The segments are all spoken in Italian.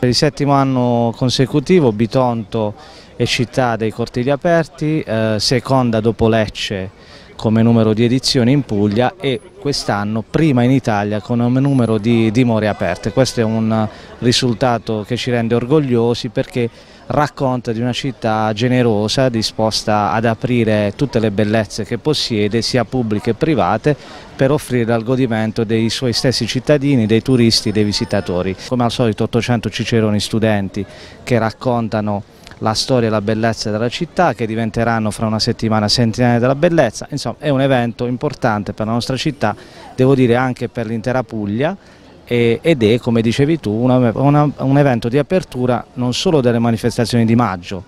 Per il settimo anno consecutivo Bitonto è città dei cortili aperti, eh, seconda dopo Lecce come numero di edizioni in Puglia e quest'anno prima in Italia con un numero di dimore aperte. Questo è un risultato che ci rende orgogliosi perché racconta di una città generosa disposta ad aprire tutte le bellezze che possiede sia pubbliche che private per offrire al godimento dei suoi stessi cittadini, dei turisti, dei visitatori. Come al solito 800 ciceroni studenti che raccontano la storia e la bellezza della città che diventeranno fra una settimana centinaia della bellezza, insomma è un evento importante per la nostra città, devo dire anche per l'intera Puglia ed è, come dicevi tu, una, una, un evento di apertura non solo delle manifestazioni di maggio,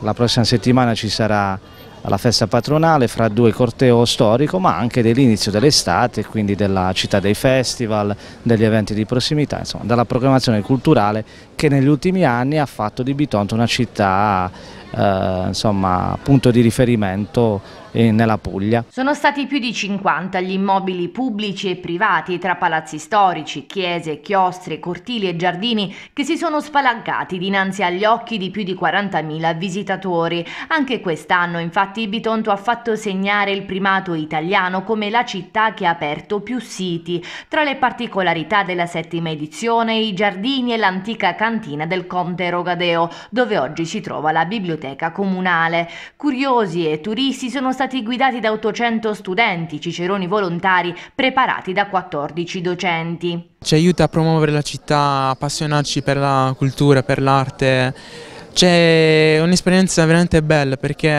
la prossima settimana ci sarà la festa patronale fra due corteo storico ma anche dell'inizio dell'estate, quindi della città dei festival, degli eventi di prossimità, insomma della programmazione culturale che negli ultimi anni ha fatto di Bitonto una città eh, insomma, punto di riferimento eh, nella Puglia. Sono stati più di 50 gli immobili pubblici e privati tra palazzi storici, chiese, chiostre, cortili e giardini che si sono spalancati dinanzi agli occhi di più di 40.000 visitatori. Anche quest'anno infatti Bitonto ha fatto segnare il primato italiano come la città che ha aperto più siti. Tra le particolarità della settima edizione i giardini e l'antica cantina del Conte Rogadeo, dove oggi si trova la biblioteca biblioteca comunale. Curiosi e turisti sono stati guidati da 800 studenti, ciceroni volontari preparati da 14 docenti. Ci aiuta a promuovere la città, appassionarci per la cultura, per l'arte. C'è un'esperienza veramente bella perché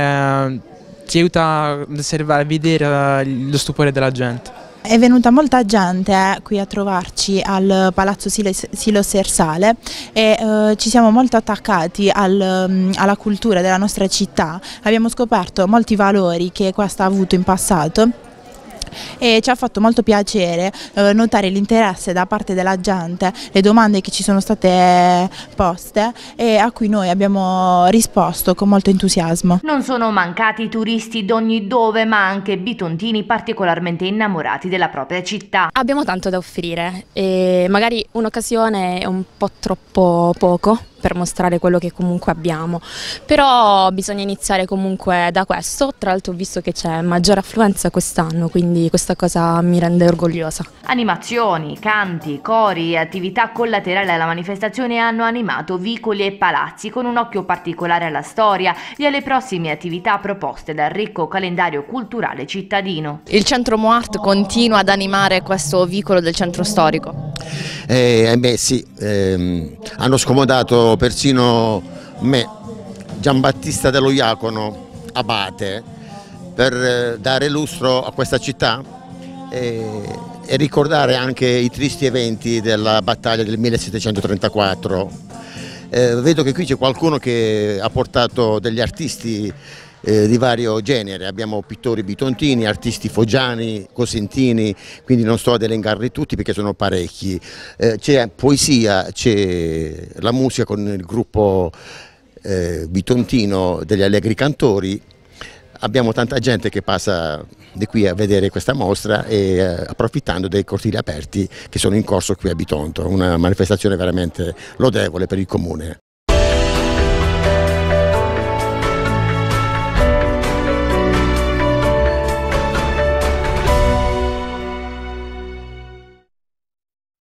ci aiuta a osservare, a vedere eh, lo stupore della gente. È venuta molta gente eh, qui a trovarci al Palazzo Silo Sersale e eh, ci siamo molto attaccati al, mm, alla cultura della nostra città, abbiamo scoperto molti valori che questa ha avuto in passato e ci ha fatto molto piacere eh, notare l'interesse da parte della gente, le domande che ci sono state eh, poste e a cui noi abbiamo risposto con molto entusiasmo. Non sono mancati turisti d'ogni dove ma anche bitontini particolarmente innamorati della propria città. Abbiamo tanto da offrire e magari un'occasione è un po' troppo poco per mostrare quello che comunque abbiamo, però bisogna iniziare comunque da questo, tra l'altro ho visto che c'è maggiore affluenza quest'anno, quindi questa cosa mi rende orgogliosa. Animazioni, canti, cori e attività collaterali alla manifestazione hanno animato vicoli e palazzi con un occhio particolare alla storia e alle prossime attività proposte dal ricco calendario culturale cittadino. Il centro Moart continua ad animare questo vicolo del centro storico. Eh, eh, beh, sì, ehm, hanno scomodato persino me, Giambattista dello Iacono, abate, per eh, dare lustro a questa città e, eh, e ricordare anche i tristi eventi della battaglia del 1734. Eh, vedo che qui c'è qualcuno che ha portato degli artisti eh, di vario genere, abbiamo pittori bitontini, artisti foggiani, cosentini, quindi non sto ad elencarli tutti perché sono parecchi, eh, c'è poesia, c'è la musica con il gruppo eh, bitontino degli Allegri Cantori, abbiamo tanta gente che passa di qui a vedere questa mostra e eh, approfittando dei cortili aperti che sono in corso qui a Bitonto, una manifestazione veramente lodevole per il comune.